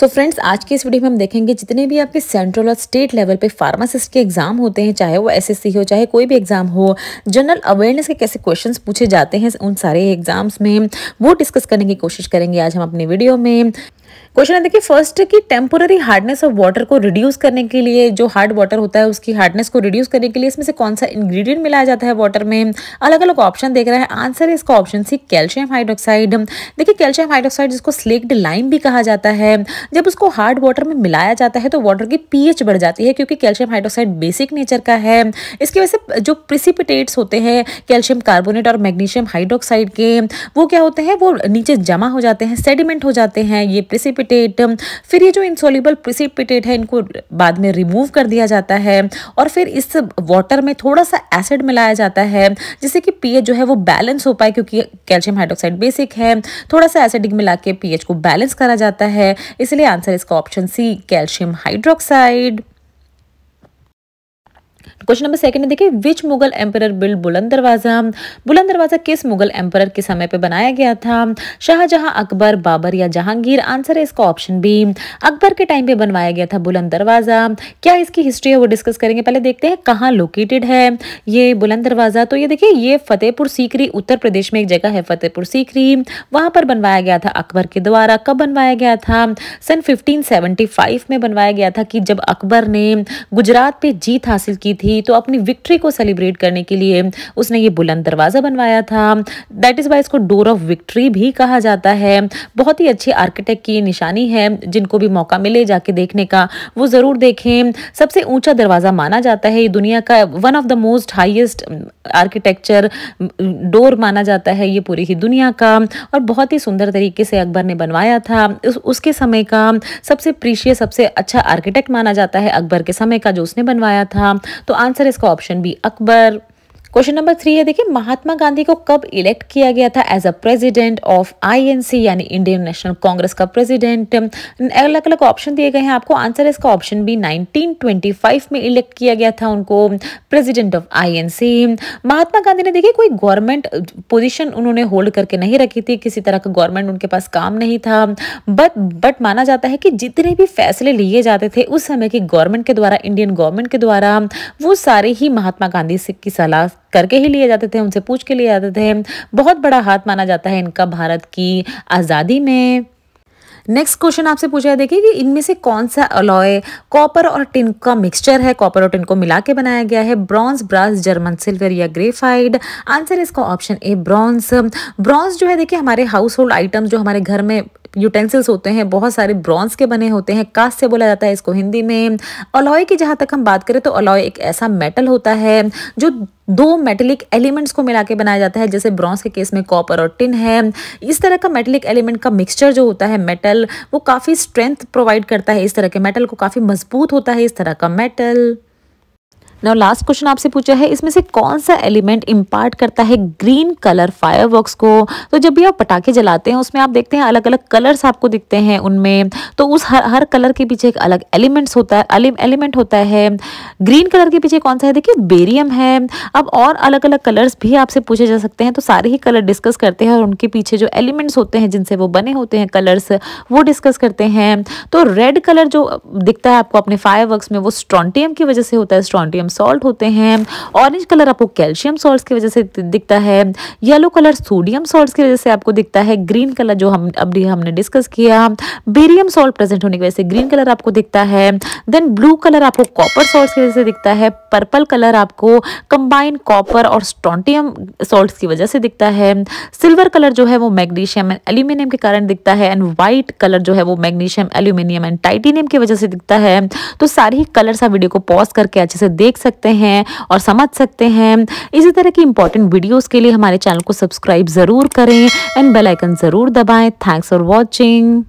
सो so friends आज की इस वीडियो में हम देखेंगे जितने भी आपके सेंट्रल और स्टेट लेवल पे फार्मासिस्ट के एग्जाम होते हैं चाहे वो एसएससी हो चाहे कोई भी एग्जाम हो जनरल अवेयरनेस के कैसे क्वेश्चंस पूछे जाते हैं उन सारे एग्जाम्स में वो डिस्कस करने की कोशिश करेंगे आज हम अपनी वीडियो में क्वेश्चन है देखिए फर्स्ट कि टेम्पोररी हार्डनेस ऑफ वाटर को रिड्यूस करने के लिए जो हार्ड वाटर होता है उसकी हार्डनेस को रिड्यूस करने के लिए इसमें से कौन सा इंग्रेडिएंट मिलाया जाता है वाटर में अलग अलग ऑप्शन देख रहा है आंसर है इसका ऑप्शन सी कैल्शियम हाइड्रोक्साइड देखिए कैल्शियम हाइड्रोक्साइड जिसको स्लेक्ड लाइम भी कहा जाता है जब उसको हार्ड वाटर में मिलाया जाता है तो वाटर की पीएच बढ़ जाती है क्योंकि कैल्शियम हाइड्रोक्साइड बेसिक नेचर का है इसकी वजह से जो प्रिसिपिटेट्स होते हैं कैल्शियम कार्बोनेट और मैग्नीशियम हाइड्रोक्साइड के वो क्या होते हैं वो नीचे जमा हो जाते हैं सेडिमेंट हो जाते हैं ये प्रिसिपिटेट um, फिर ये जो इंसोल्यूबल प्रिसिपिटेट है इनको बाद में रिमूव कर दिया जाता है और फिर इस वाटर में थोड़ा सा एसिड मिलाया जाता है जिससे कि पीएच जो है वो बैलेंस हो पाए क्योंकि कैल्शियम हाइड्रोक्साइड बेसिक है थोड़ा सा एसिडिक मिला के पीएच को बैलेंस करा जाता है इसलिए आंसर इसका option C calcium hydroxide question number second में देखिए विच मुगल एम्पर बिल्ड बुलंद दरवाजा बुलंद दरवाजा किस मुगल एम्पर के समय पे बनाया गया था शाहजहां अकबर बाबर या जहांगीर आंसर है इसका ऑप्शन बी अकबर के टाइम पे बनवाया गया था बुलंद दरवाजा क्या इसकी हिस्ट्री है वो डिस्कस करेंगे पहले देखते हैं कहाँ लोकेटेड है ये बुलंद दरवाजा तो ये देखिए ये फतेहपुर सीकरी उत्तर प्रदेश में एक जगह है फतेहपुर सीकरी वहां पर बनवाया गया था अकबर के द्वारा कब बनवाया गया था सन फिफ्टीन में बनवाया गया था कि जब अकबर ने गुजरात पे जीत हासिल की थी थी तो अपनी विक्ट्री को सेलिब्रेट करने के लिए उसने ये बुलंद दरवाज़ा बनवाया था दैट इज़ वाई इसको डोर ऑफ विक्ट्री भी कहा जाता है बहुत ही अच्छे आर्किटेक्ट की निशानी है जिनको भी मौका मिले जाके देखने का वो ज़रूर देखें सबसे ऊँचा दरवाज़ा माना जाता है ये दुनिया का one of the most highest architecture door माना जाता है ये पूरी ही दुनिया का और बहुत ही सुंदर तरीके से अकबर ने बनवाया था उस, उसके समय का सबसे प्रीशियस सबसे अच्छा आर्किटेक्ट माना जाता है अकबर के समय का जो उसने बनवाया था तो आंसर इसका option B Akbar question number three है देखिए महात्मा गांधी को कब इलेक्ट किया गया था as a president of INC यानी इंडियन नेशनल कांग्रेस का प्रेसिडेंट अलग अलग ऑप्शन दिए गए हैं आपको आंसर है इसका ऑप्शन बी 1925 में इलेक्ट किया गया था उनको president of INC Mahatma Gandhi ने देखिए कोई गवर्नमेंट पोजिशन उन्होंने होल्ड करके नहीं रखी थी किसी तरह का गवर्नमेंट उनके पास काम नहीं था बट बट माना जाता है कि जितने भी फैसले लिए जाते थे उस समय की गवर्नमेंट के द्वारा इंडियन गवर्नमेंट के द्वारा वो सारे ही महात्मा गांधी से की सलाह करके ही लिए जाते थे उनसे पूछ के लिए जाते थे बहुत बड़ा हाथ माना जाता है इनका भारत की आज़ादी में नेक्स्ट क्वेश्चन आपसे पूछा है देखिए कि इनमें से कौन सा अलॉय कॉपर और टिन का मिक्सचर है कॉपर और टिन को मिला के बनाया गया है ब्रॉन्ज ब्रास जर्मन सिल्वर या ग्रेफाइड आंसर इसका ऑप्शन ए ब्रॉन्ज ब्रॉन्ज जो है देखिए हमारे हाउस होल्ड आइटम्स जो हमारे घर में यूटेंसिल्स होते हैं बहुत सारे ब्रॉन्ज के बने होते हैं कास्ट से बोला जाता है इसको हिंदी में अलॉय की जहाँ तक हम बात करें तो अलॉय एक ऐसा मेटल होता है जो दो मेटलिक एलिमेंट्स को मिला के बनाया जाता है जैसे ब्रॉन्ज के केस में कॉपर और टिन है इस तरह का मेटलिक एलिमेंट का मिक्सचर जो होता है मेटल वो काफ़ी स्ट्रेंथ प्रोवाइड करता है इस तरह के मेटल को काफ़ी मजबूत होता है इस तरह का मेटल नाउ लास्ट क्वेश्चन आपसे पूछा है इसमें से कौन सा एलिमेंट इम्पार्ट करता है ग्रीन कलर फायरवर्क्स को तो जब भी आप पटाखे जलाते हैं उसमें आप देखते हैं अलग अलग कलर्स आपको दिखते हैं उनमें तो उस हर हर कलर के पीछे एक अलग एलिमेंट्स होता है एलिमेंट होता है ग्रीन कलर के पीछे कौन सा है देखिए बेरियम है अब और अलग अलग कलर्स भी आपसे पूछे जा सकते हैं तो सारे ही कलर डिस्कस करते हैं और उनके पीछे जो एलिमेंट्स होते हैं जिनसे वो बने होते हैं कलर्स वो डिस्कस करते हैं तो रेड कलर जो दिखता है आपको अपने फायर में वो स्ट्रॉन्टियम की वजह से होता है स्ट्रॉन्टियम सॉल्ट होते हैं ऑरेंज कलर आपको कैल्शियम सॉल्ट की वजह से दिखता है येलो कलर सोडियम सॉल्ट की वजह से आपको दिखता है ग्रीन कलर जो हम अभी हमने डिस्कस किया बेरियम सॉल्ट प्रेजेंट होने की वजह से ग्रीन कलर आपको दिखता है देन ब्लू कलर आपको कॉपर सॉल्ट की वजह से दिखता है पर्पल कलर आपको कंबाइन कॉपर और स्टोंटियम सॉल्ट की वजह से दिखता है सिल्वर कलर जो है वो मैग्नीशियम एंड एल्यूमिनियम के कारण दिखता है एंड व्हाइट कलर जो है वो मैग्नीशियम एल्यूमिनियम एंड टाइटेनियम की वजह से दिखता है तो सारे ही कलर्स आप वीडियो को पॉज करके अच्छे से देख सकते हैं और समझ सकते हैं इसी तरह की इंपॉर्टेंट वीडियोस के लिए हमारे चैनल को सब्सक्राइब ज़रूर करें एंड बेलाइकन ज़रूर दबाएं थैंक्स फॉर वॉचिंग